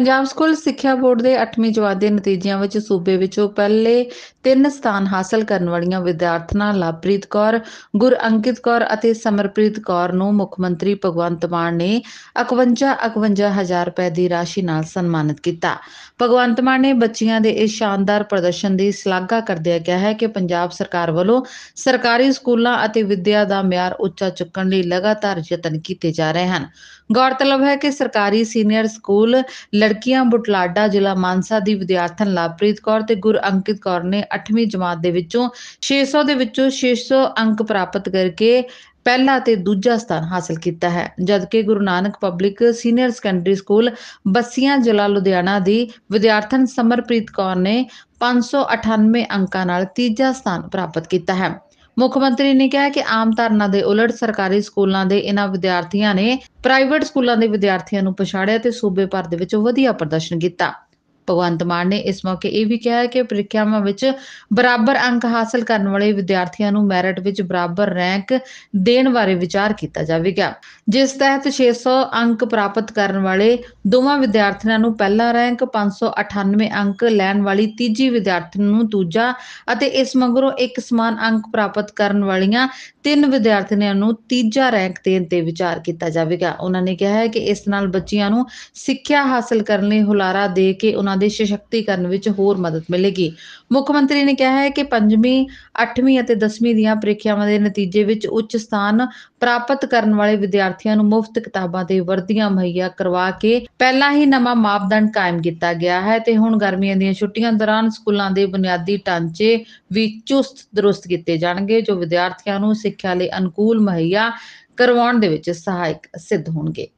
Punjab school ਸਿੱਖਿਆ board ਦੇ 8ਵੀਂ ਜਵਾਬ ਦੇ ਨਤੀਜਿਆਂ ਵਿੱਚ ਸੂਬੇ ਵਿੱਚੋਂ ਪਹਿਲੇ ਤਿੰਨ ਸਥਾਨ ਹਾਸਲ ਕਰਨ ਵਾਲੀਆਂ ਵਿਦਿਆਰਥਣਾਂ ਲਾਪ੍ਰੀਤ ਕੌਰ ਗੁਰਅੰਕਿਤ ਕੌਰ ਅਤੇ ਸਮਰਪ੍ਰੀਤ ਕੌਰ ਨੂੰ ਮੁੱਖ ਮੰਤਰੀ ਭਗਵੰਤ ਮਾਨ ਨੇ 51 51000 ਰੁਪਏ ਦੀ ਰਾਸ਼ੀ ਨਾਲ ਸਨਮਾਨਿਤ ਕੀਤਾ ਭਗਵੰਤ ਮਾਨ ਨੇ ਬੱਚੀਆਂ ਦੇ ਇਸ ਸ਼ਾਨਦਾਰ ਪ੍ਰਦਰਸ਼ਨ ਦੀ ਸ਼ਲਾਘਾ ਕਰਦਿਆਂ ਕਿਹਾ ਹੈ ਕਿ ਪੰਜਾਬ ਸਰਕਾਰ ਵੱਲੋਂ ਸਰਕਾਰੀ ਸਕੂਲਾਂ ਅਤੇ ਵਿੱਦਿਆ ਦਾ ਮਿਆਰ ਉੱਚਾ ਚੁੱਕਣ ਲਈ ਲਗਾਤਾਰ ਯਤਨ ਕੀਤੇ ਜਾ ਰਹੇ ਹਨ ਗੌਰਤਲਬ ਹੈ ਕਿ ਸਰਕਾਰੀ ਸੀਨੀਅਰ ਸਕੂਲ ਲੜਕੀਆਂ ਬੁਟਲਾਡਾ ਜ਼ਿਲ੍ਹਾ ਮਾਨਸਾ ਦੀ ਵਿਦਿਆਰਥਣ ਲਵਪ੍ਰੀਤ ਕੌਰ ਤੇ ਗੁਰ ਅੰਕਿਤ ਕੌਰ ਨੇ 8ਵੀਂ ਜਮਾਤ ਦੇ ਵਿੱਚੋਂ 600 ਦੇ ਵਿੱਚੋਂ 600 ਅੰਕ ਪ੍ਰਾਪਤ ਕਰਕੇ ਪਹਿਲਾ ਤੇ ਦੂਜਾ ਸਥਾਨ ਹਾਸਲ ਕੀਤਾ ਹੈ ਜਦਕਿ Guru Nanak public senior secondary school ਬੱਸੀਆਂ ਜ਼ਿਲ੍ਹਾ ਲੁਧਿਆਣਾ ਦੀ ਵਿਦਿਆਰਥਣ ਸਮਰਪ੍ਰੀਤ ਕੌਰ ਨੇ 598 ਅੰਕਾਂ ਨਾਲ ਤੀਜਾ ਸਥਾਨ ਪ੍ਰਾਪਤ ਕੀਤਾ ਹੈ ਮੁੱਖ ਮੰਤਰੀ ਨੇ ਕਿਹਾ ਕਿ ਆਮ ਧਾਰਨਾ ਦੇ ਉਲਟ ਸਰਕਾਰੀ ਸਕੂਲਾਂ ਦੇ ਇਹਨਾਂ ਵਿਦਿਆਰਥੀਆਂ ਨੇ ਪ੍ਰਾਈਵੇਟ ਸਕੂਲਾਂ ਦੇ ਵਿਦਿਆਰਥੀਆਂ ਨੂੰ ਪਛਾੜਿਆ ਤੇ ਸੂਬੇ ਭਰ ਦੇ ਵਿੱਚ ਵਧੀਆ ਪ੍ਰਦਰਸ਼ਨ ਕੀਤਾ ਭਗਵੰਤ ਮਾਨ ਨੇ ਇਸ ਮੌਕੇ ਇਹ ਵੀ ਕਿਹਾ ਕਿ ਪ੍ਰੀਖਿਆਵਾਂ ਵਿੱਚ ਬਰਾਬਰ ਅੰਕ ਹਾਸਲ ਕਰਨ ਵਾਲੇ ਵਿਦਿਆਰਥੀਆਂ ਨੂੰ ਮੈਰਿਟ ਵਿੱਚ ਬਰਾਬਰ ਰੈਂਕ ਦੇਣ ਬਾਰੇ ਵਿਚਾਰ ਕੀਤਾ ਜਾਵੇਗਾ ਜਿਸ ਤਹਿਤ 600 ਅੰਕ ਪ੍ਰਾਪਤ ਕਰਨ ਵਾਲੇ ਦੋਵਾਂ ਵਿਦਿਆਰਥੀਆਂ ਨੂੰ ਪਹਿਲਾ ਰੈਂਕ 598 ਅੰਕ ਲੈਣ ਵਾਲੀ ਤੀਜੀ ਵਿਦਿਆਰਥਣ ਨੂੰ ਦੂਜਾ ਅਤੇ ਇਸ ਮਗਰੋਂ ਇੱਕ ਸਮਾਨ ਅੰਕ ਪ੍ਰਾਪਤ ਕਰਨ ਵਾਲੀਆਂ ਤਿੰਨ ਵਿਦਿਆਰਥਣਾਂ ਨੂੰ ਤੀਜਾ ਰੈਂਕ ਦੇਣ ਤੇ ਵਿਚਾਰ ਕੀਤਾ ਜਾਵੇਗਾ ਉਹਨਾਂ ਨੇ ਕਿਹਾ ਹੈ ਕਿ ਇਸ ਨਾਲ ਬੱਚਿਆਂ ਨੂੰ ਸਿੱਖਿਆ ਹਾਸਲ ਕਰਨ ਲਈ ਹੁਲਾਰਾ ਦੇ ਕੇ ਉਹਨਾਂ ਦੇ ਸਸ਼ਕਤੀਕਰਨ ਵਿੱਚ ਹੋਰ ਮਦਦ ਮਿਲੇਗੀ ਮੁੱਖ ਮੰਤਰੀ ਨੇ ਕਿਹਾ ਹੈ ਕਿ 5ਵੀਂ 8ਵੀਂ ਅਤੇ 10ਵੀਂ ਦੀਆਂ ਪ੍ਰੀਖਿਆਵਾਂ ਦੇ ਨਤੀਜੇ ਵਿੱਚ ਉੱਚ ਸਥਾਨ ਪ੍ਰਾਪਤ ਕਰਨ ਵਾਲੇ ਵਿਦਿਆਰਥੀਆਂ ਨੂੰ ਮੁਫਤ ਕਿਤਾਬਾਂ ਤੇ ਵਰਦੀਆਂ ਮਹਈਆ ਕਰਵਾ ਕੇ ਪਹਿਲਾਂ ਹੀ ਨਵਾਂ ਮਾਪਦੰਡ ਕਾਇਮ ਕੀਤਾ ਗਿਆ ਹੈ ਤੇ ਹੁਣ ਗਰਮੀਆਂ ਦੀਆਂ ਛੁੱਟੀਆਂ ਦੌਰਾਨ ਸਕੂਲਾਂ ਦੇ ਬੁਨਿਆਦੀ ਢਾਂਚੇ ਵੀ ਚੁਸਤ ਦਰੁਸਤ ਕੀਤੇ ਜਾਣਗੇ ਜੋ ਵਿਦਿਆਰਥੀਆਂ ਨੂੰ ਸਿੱਖਿਆ ਲਈ ਅਨੁਕੂਲ ਮਹਈਆ ਕਰਵਾਉਣ ਦੇ ਵਿੱਚ ਸਹਾਇਕ ਸਿੱਧ ਹੋਣਗੇ